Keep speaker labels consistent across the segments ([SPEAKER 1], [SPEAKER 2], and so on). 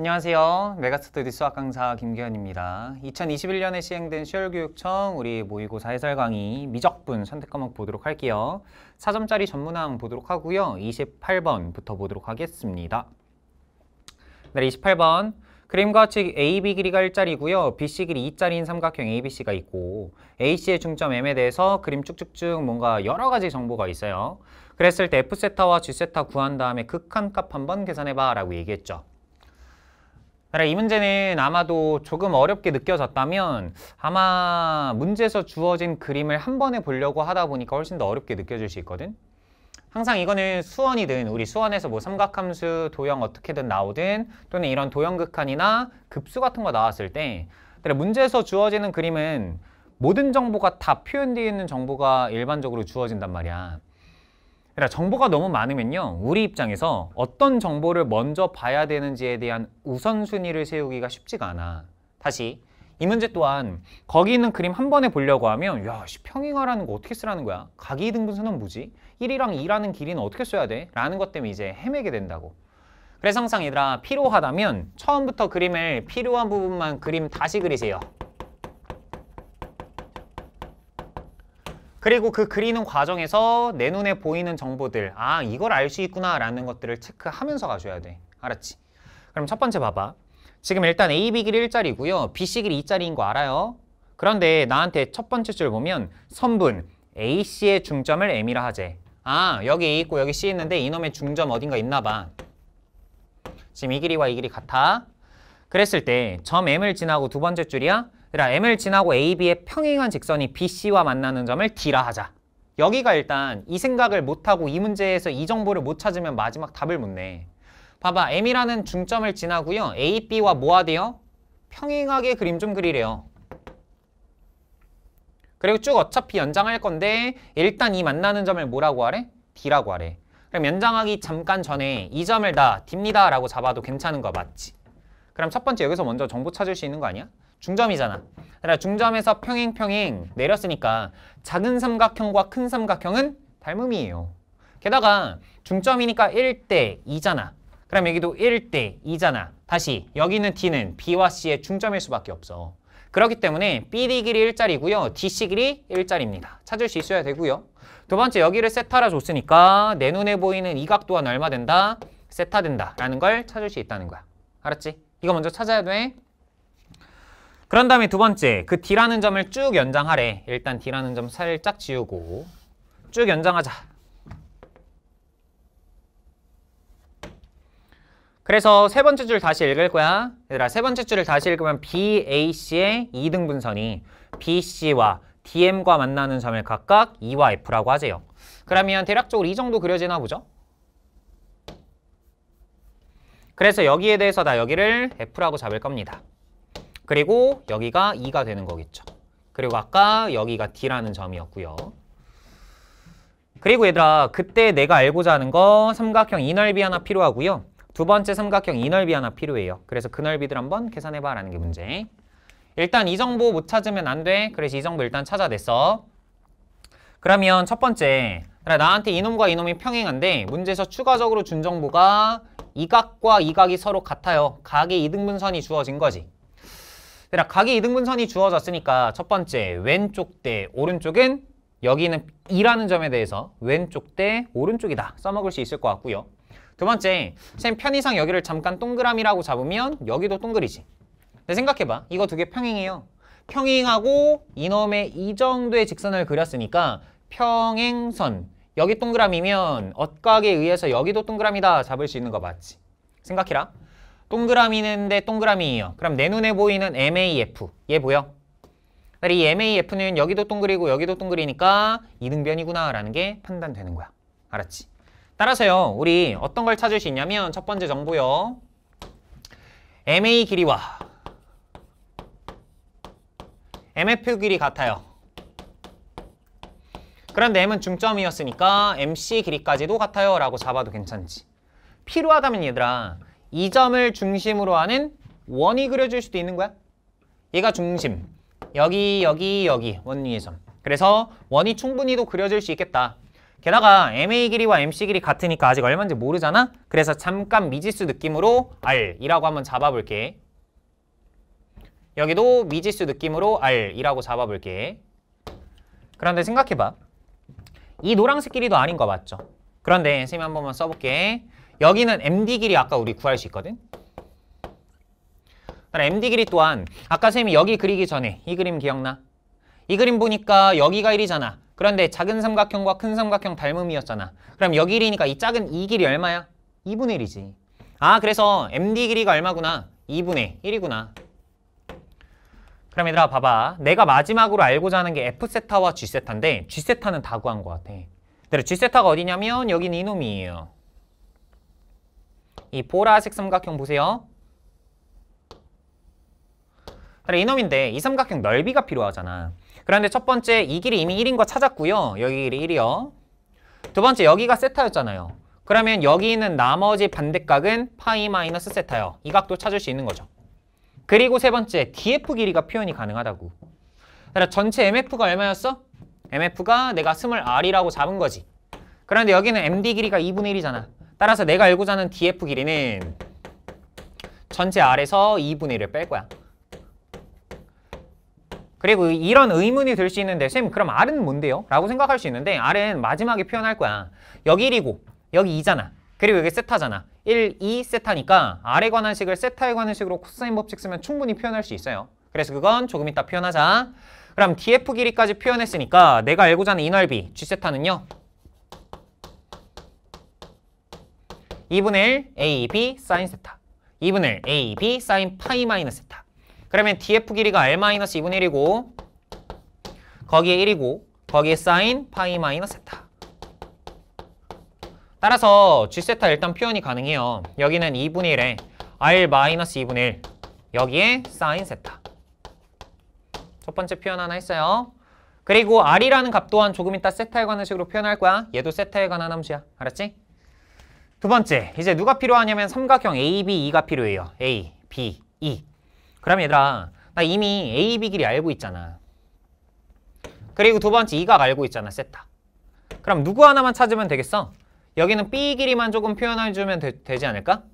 [SPEAKER 1] 안녕하세요. 메가스터디 수학 강사 김기현입니다. 2021년에 시행된 시월교육청 우리 모의고사 해설 강의 미적분 선택 과목 보도록 할게요. 4점짜리 전문항 보도록 하고요. 28번부터 보도록 하겠습니다. 네, 28번. 그림과 측 AB 길이가 1짜리고요. BC 길이 2짜리인 삼각형 ABC가 있고 AC의 중점 M에 대해서 그림 쭉쭉쭉 뭔가 여러 가지 정보가 있어요. 그랬을 때 F세타와 G세타 구한 다음에 극한값 한번 계산해봐 라고 얘기했죠. 이 문제는 아마도 조금 어렵게 느껴졌다면 아마 문제에서 주어진 그림을 한 번에 보려고 하다 보니까 훨씬 더 어렵게 느껴질 수 있거든 항상 이거는 수원이든 우리 수원에서 뭐 삼각함수, 도형 어떻게든 나오든 또는 이런 도형극한이나 급수 같은 거 나왔을 때 문제에서 주어지는 그림은 모든 정보가 다 표현되어 있는 정보가 일반적으로 주어진단 말이야 그러니까 정보가 너무 많으면요 우리 입장에서 어떤 정보를 먼저 봐야 되는지에 대한 우선순위를 세우기가 쉽지가 않아 다시 이 문제 또한 거기 있는 그림 한 번에 보려고 하면 야평행화라는거 어떻게 쓰라는 거야? 각이 등분선은 뭐지? 1이랑 2라는 길이는 어떻게 써야 돼? 라는 것 때문에 이제 헤매게 된다고 그래서 항상 얘들아 필요하다면 처음부터 그림을 필요한 부분만 그림 다시 그리세요 그리고 그 그리는 과정에서 내 눈에 보이는 정보들 아 이걸 알 수 있구나 라는 것들을 체크하면서 가줘야 돼 알았지? 그럼 첫 번째 봐봐 지금 일단 AB 길이 1자리고요 BC 길이 2자리인거 알아요? 그런데 나한테 첫 번째 줄 보면 선분 AC의 중점을 M이라 하재 아 여기 A 있고 여기 C 있는데 이놈의 중점 어딘가 있나 봐 지금 이 길이와 이 길이 같아 그랬을 때 점 M을 지나고 두 번째 줄이야 그러니까 m 을 지나고 AB의 평행한 직선이 BC와 만나는 점을 D라 하자. 여기가 일단 이 생각을 못하고 이 문제에서 이 정보를 못 찾으면 마지막 답을 못 내. 봐봐, M이라는 중점을 지나고요. A, B와 뭐하대요? 평행하게 그림 좀 그리래요. 그리고 쭉 어차피 연장할 건데 일단 이 만나는 점을 뭐라고 하래? D라고 하래. 그럼 연장하기 잠깐 전에 이 점을 다 D입니다 라고 잡아도 괜찮은 거 맞지? 그럼 첫 번째 여기서 먼저 정보 찾을 수 있는 거 아니야? 중점이잖아. 그러니까 중점에서 평행 평행 내렸으니까 작은 삼각형과 큰 삼각형은 닮음이에요. 게다가 중점이니까 1대 2잖아. 그럼 여기도 1대 2잖아. 다시 여기 있는 D는 B와 C의 중점일 수밖에 없어. 그렇기 때문에 BD 길이 1자리고요 DC 길이 1자리입니다 찾을 수 있어야 되고요. 두 번째 여기를 세타라 줬으니까 내 눈에 보이는 이각 또한 얼마 된다? 세타 된다라는 걸 찾을 수 있다는 거야. 알았지? 이거 먼저 찾아야 돼. 그런 다음에 두 번째, 그 D라는 점을 쭉 연장하래. 일단 D라는 점 살짝 지우고 쭉 연장하자. 그래서 세 번째 줄 다시 읽을 거야. 얘들아, 세 번째 줄을 다시 읽으면 BAC의 2등분선이 BC와 DM과 만나는 점을 각각 E와 F라고 하세요. 그러면 대략적으로 이 정도 그려지나 보죠? 그래서 여기에 대해서 나 여기를 F라고 잡을 겁니다. 그리고 여기가 2가 되는 거겠죠. 그리고 아까 여기가 D라는 점이었고요. 그리고 얘들아 그때 내가 알고자 하는 거 삼각형 이 넓이 하나 필요하고요. 두 번째 삼각형 이 넓이 하나 필요해요. 그래서 그 넓이들 한번 계산해봐라는 게 문제. 일단 이 정보 못 찾으면 안 돼. 그래서 이 정보 일단 찾아냈어. 그러면 첫 번째 나한테 이놈과 이놈이 평행한데 문제에서 추가적으로 준 정보가 이 각과 이 각이 서로 같아요. 각의 이등분선이 주어진 거지. 대략 각이 이등분선이 주어졌으니까 첫 번째 왼쪽 대 오른쪽은 여기는 이라는 점에 대해서 왼쪽 대 오른쪽이다 써먹을 수 있을 것 같고요. 두 번째, 쌤 편의상 여기를 잠깐 동그라미라고 잡으면 여기도 동그리지. 근데 생각해봐. 이거 두 개평행이에요 평행하고 이놈의 이 정도의 직선을 그렸으니까 평행선. 여기 동그라미면 엇각에 의해서 여기도 동그라미다 잡을 수 있는 거 맞지? 생각해라. 동그라미는데 동그라미예요. 그럼 내 눈에 보이는 MAF 얘 보여? 이 MAF는 여기도 동그리고 여기도 동그리니까 이등변이구나 라는 게 판단되는 거야. 알았지? 따라서요. 우리 어떤 걸 찾을 수 있냐면 첫 번째 정보요. MA 길이와 MF 길이 같아요. 그런데 M은 중점이었으니까 MC 길이까지도 같아요 라고 잡아도 괜찮지. 필요하다면 얘들아 이 점을 중심으로 하는 원이 그려질 수도 있는 거야. 얘가 중심. 여기, 여기, 여기 원 위의 점. 그래서 원이 충분히도 그려질 수 있겠다. 게다가 MA 길이와 MC 길이 같으니까 아직 얼마인지 모르잖아? 그래서 잠깐 미지수 느낌으로 R이라고 한번 잡아볼게. 여기도 미지수 느낌으로 R이라고 잡아볼게. 그런데 생각해봐. 이 노란색 길이도 아닌 거 맞죠? 그런데 선 쌤이 한 번만 써볼게. 여기는 MD 길이 아까 우리 구할 수 있거든. MD 길이 또한 아까 쌤이 여기 그리기 전에 이 그림 기억나? 이 그림 보니까 여기가 1이잖아. 그런데 작은 삼각형과 큰 삼각형 닮음이었잖아. 그럼 여기 1이니까 이 작은 이 길이 얼마야? 2분의 1이지. 아 그래서 MD 길이가 얼마구나? 2분의 1이구나. 그럼 얘들아 봐봐. 내가 마지막으로 알고자 하는 게 F세타와 G세타인데 G세타는 다 구한 것 같아. 그대로 G세타가 어디냐면 여기는 이놈이에요. 이 보라색 삼각형 보세요. 그래, 이놈인데 이 삼각형 넓이가 필요하잖아. 그런데 첫 번째 이 길이 이미 1인 거 찾았고요. 여기 길이 1이요. 두 번째 여기가 세타였잖아요. 그러면 여기 있는 나머지 반대각은 파이 마이너스 세타요. 이 각도 찾을 수 있는 거죠. 그리고 세 번째 DF 길이가 표현이 가능하다고. 그래 전체 MF가 얼마였어? MF가 내가 20R이라고 잡은 거지. 그런데 여기는 MD 길이가 2분의 1이잖아. 따라서 내가 알고자 하는 DF 길이는 전체 R에서 2분의 1을 뺄 거야. 그리고 이런 의문이 들 수 있는데 쌤 그럼 R은 뭔데요? 라고 생각할 수 있는데 R은 마지막에 표현할 거야. 여기 1이고 여기 2잖아. 그리고 여기 세타잖아. 1, 2, 세타니까 R에 관한 식을 세타에 관한 식으로 코사인 법칙 쓰면 충분히 표현할 수 있어요. 그래서 그건 조금 이따 표현하자. 그럼 DF 길이까지 표현했으니까 내가 알고자 하는 인월비 G세타는요? 2분의 1 a, b 사인 세타 2분의 1 a, b 사인 파이 마이너 세타 그러면 df 길이가 r 마이너스 2분의 1이고 거기에 1이고 거기에 사인 파이 마이너 세타 따라서 g 세타 일단 표현이 가능해요 여기는 2분의 1에 r 마이너스 2분의 1 여기에 사인 세타 첫 번째 표현 하나 했어요 그리고 r이라는 값 또한 조금 이따 세타에 관한 식으로 표현할 거야 얘도 세타에 관한 함수야 알았지? 두 번째, 이제 누가 필요하냐면 삼각형 ABE가 필요해요. A, B, E. 그럼 얘들아, 나 이미 AB 길이 알고 있잖아. 그리고 두 번째 이가 알고 있잖아, 셋다. 그럼 누구 하나만 찾으면 되겠어? 여기는 B 길이만 조금 표현해주면 되, 지 않을까?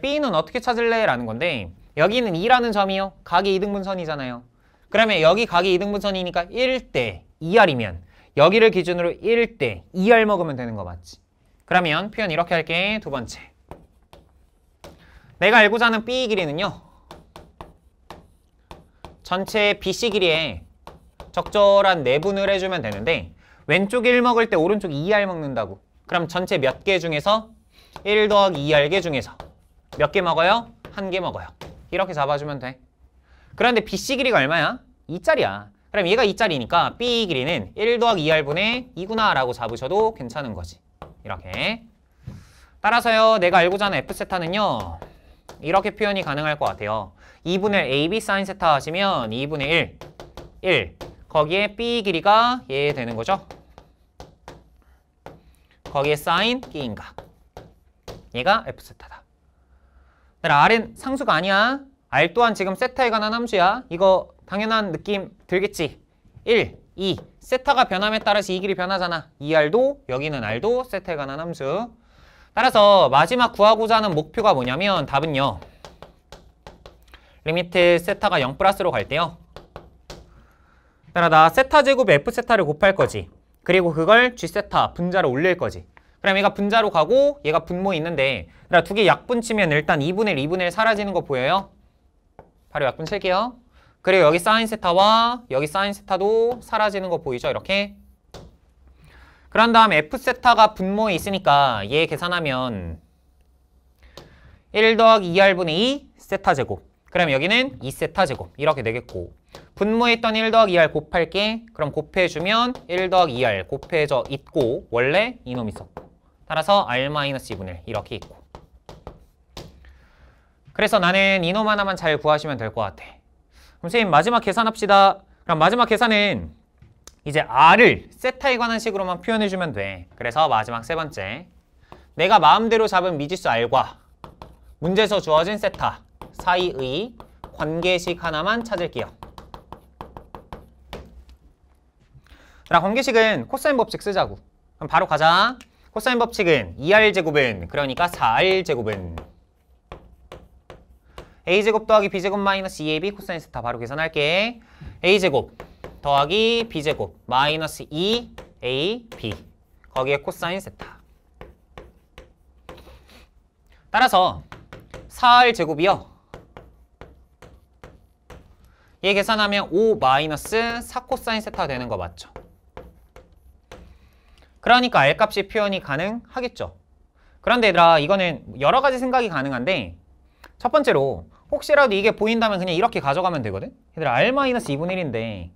[SPEAKER 1] B는 어떻게 찾을래? 라는 건데 여기는 2라는 점이요. 각이 2등분선이잖아요. 그러면 여기 각이 2등분선이니까 1대 2R이면 여기를 기준으로 1대 2R 먹으면 되는 거 맞지? 그러면 표현 이렇게 할게. 두 번째. 내가 알고자 하는 B 길이는요. 전체 BC 길이에 적절한 내분을 해주면 되는데 왼쪽 1 먹을 때 오른쪽 2알 먹는다고. 그럼 전체 몇 개 중에서 1 더하기 2알개 중에서 몇 개 먹어요? 한 개 먹어요. 이렇게 잡아주면 돼. 그런데 BC 길이가 얼마야? 2짜리야. 그럼 얘가 2짜리니까 B 길이는 1 더하기 2알분의 2구나 라고 잡으셔도 괜찮은 거지. 이렇게. 따라서요, 내가 알고자 하는 F세타는요. 이렇게 표현이 가능할 것 같아요. 2분의 AB 사인 세타 하시면 2분의 1, 1. 거기에 B 길이가 얘 되는 거죠. 거기에 사인 B인가. 얘가 F세타다. R은 상수가 아니야. R 또한 지금 세타에 관한 함수야. 이거 당연한 느낌 들겠지. 1. 이 세타가 변함에 따라서 이 길이 변하잖아. 이 r도 여기는 r도 세타에 관한 함수. 따라서 마지막 구하고자 하는 목표가 뭐냐면 답은요. 리미트 세타가 0 플러스로 갈 때요. 따라다 세타 제곱 f 세타를 곱할 거지. 그리고 그걸 g 세타 분자로 올릴 거지. 그럼 얘가 분자로 가고 얘가 분모 있는데 두 개 약분 치면 일단 2분의 1, 2분의 1 사라지는 거 보여요? 바로 약분 칠게요. 그리고 여기 사인 세타와 여기 사인 세타도 사라지는 거 보이죠? 이렇게. 그런 다음 F 세타가 분모에 있으니까 얘 계산하면 1 더하기 2R분의 2 세타 제곱. 그럼 여기는 2 세타 제곱. 이렇게 되겠고. 분모에 있던 1 더하기 2R 곱할게. 그럼 곱해주면 1 더하기 2R 곱해져 있고 원래 이놈 있었 따라서 R-2분의 1 이렇게 있고. 그래서 나는 이놈 하나만 잘 구하시면 될 것 같아. 선생님 마지막 계산합시다. 그럼 마지막 계산은 이제 R을 세타에 관한 식으로만 표현해주면 돼. 그래서 마지막 세 번째. 내가 마음대로 잡은 미지수 R과 문제에서 주어진 세타 사이의 관계식 하나만 찾을게요. 자, 관계식은 코사인 법칙 쓰자고. 그럼 바로 가자. 코사인 법칙은 2R제곱은 그러니까 4R제곱은 a제곱 더하기 b제곱 마이너스 2ab e 코사인 스타 바로 계산할게. a제곱 더하기 b제곱 마이너스 2ab e 거기에 코사인 세타 따라서 4r제곱이요. 얘 계산하면 5 마이너스 4 코사인 세타 되는 거 맞죠? 그러니까 L값이 표현이 가능하겠죠. 그런데 얘들아 이거는 여러 가지 생각이 가능한데 첫 번째로 혹시라도 이게 보인다면 그냥 이렇게 가져가면 되거든? 얘들아 R-2분의 1인데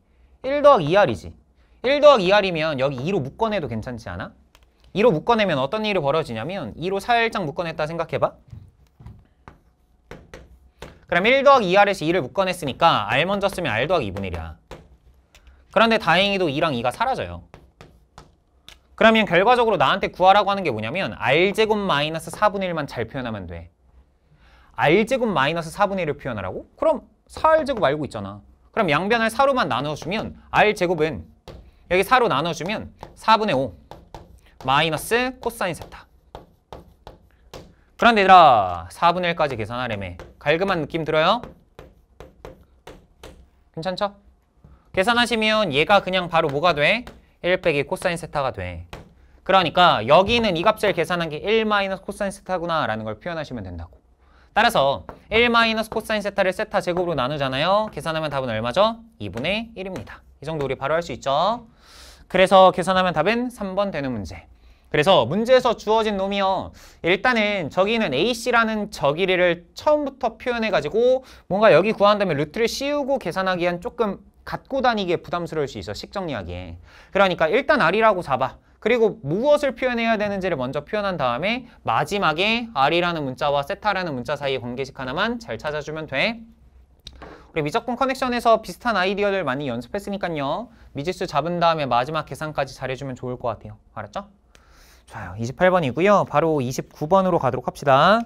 [SPEAKER 1] 1 더하기 2R이지 1 더하기 2R이면 여기 2로 묶어내도 괜찮지 않아? 2로 묶어내면 어떤 일이 벌어지냐면 2로 살짝 묶어냈다 생각해봐 그럼 1 더하기 2R에서 2를 묶어냈으니까 R 먼저 쓰면 R 더하기 2분의 1이야 그런데 다행히도 2랑 2가 사라져요 그러면 결과적으로 나한테 구하라고 하는 게 뭐냐면 R제곱 마이너스 4분의 1만 잘 표현하면 돼 r제곱 마이너스 4분의 1을 표현하라고? 그럼 4r제곱 알고 있잖아. 그럼 양변을 4로만 나눠주면 r제곱은 여기 4로 나눠주면 4분의 5 마이너스 코사인 세타. 그런데 얘들아 4분의 1까지 계산하래매 갈금한 느낌 들어요? 괜찮죠? 계산하시면 얘가 그냥 바로 뭐가 돼? 1 빼기 코사인 세타가 돼. 그러니까 여기 는이 값을 계산한 게 1 마이너스 코사인 세타구나 라는 걸 표현하시면 된다고. 따라서 1 마이너스 코사인 세타를 세타 제곱으로 나누잖아요. 계산하면 답은 얼마죠? 2분의 1입니다. 이 정도 우리 바로 할 수 있죠. 그래서 계산하면 답은 3번 되는 문제. 그래서 문제에서 주어진 놈이요. 일단은 저기는 AC라는 저기를 처음부터 표현해가지고 뭔가 여기 구한 다음에 루트를 씌우고 계산하기엔 조금 갖고 다니기에 부담스러울 수 있어. 식 정리하기에. 그러니까 일단 R이라고 잡아. 그리고 무엇을 표현해야 되는지를 먼저 표현한 다음에 마지막에 R이라는 문자와 세타라는 문자 사이의 관계식 하나만 잘 찾아주면 돼. 우리 미적분 커넥션에서 비슷한 아이디어를 많이 연습했으니까요. 미지수 잡은 다음에 마지막 계산까지 잘해주면 좋을 것 같아요. 알았죠? 좋아요. 28번이고요. 바로 29번으로 가도록 합시다.